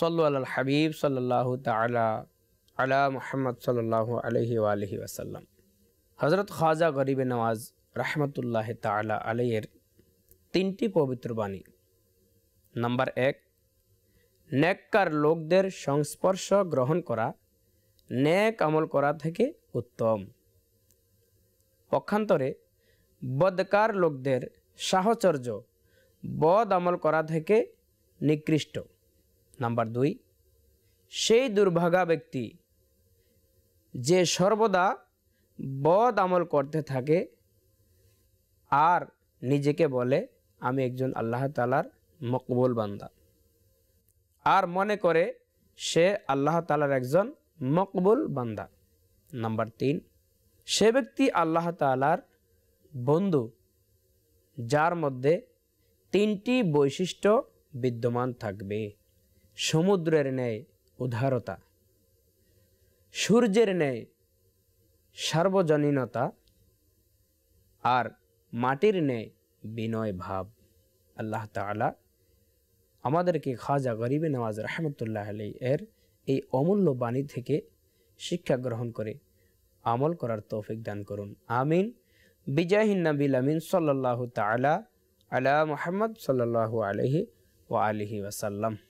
সল্লু আল হাবিব সাল্লাহ তালা আলা মোহাম্মদ সাল্লাহ আলহি আলহি আসাল্লাম হজরত খাজা গরিবে নওয়াজ রহমতুল্লাহ তালা আলাইয়ের তিনটি পবিত্র বাণী নাম্বার এক নেককার লোকদের সংস্পর্শ গ্রহণ করা ন্যাক আমল করা থেকে উত্তম পক্ষান্তরে বদকার লোকদের সাহচর্য বদ আমল করা থেকে নিকৃষ্ট নাম্বার দুই সেই দুর্ভাগা ব্যক্তি যে সর্বদা বদ আমল করতে থাকে আর নিজেকে বলে আমি একজন আল্লাহ তালার মকবুল বান্দা আর মনে করে সে আল্লাহ তালার একজন মকবুল বান্দা নাম্বার তিন সে ব্যক্তি আল্লাহ তালার বন্ধু যার মধ্যে তিনটি বৈশিষ্ট্য বিদ্যমান থাকবে সমুদ্রের ন্যায় উদারতা সূর্যের ন্যায় সার্বজনীনতা আর মাটির ন্যায় বিনয় ভাব আল্লাহ তালা আমাদেরকে খাজা গরিবে নওয়াজ রহমতুল্লাহ আলী এর এই অমূল্য বাণী থেকে শিক্ষা গ্রহণ করে আমল করার তৌফিক দান করুন আমিন বিজাহিন নাবিল আমিন সাল্লাহ তালা আলা মোহাম্মদ সাল্লাহ আলহি ও আলহি ওয়াসাল্লাম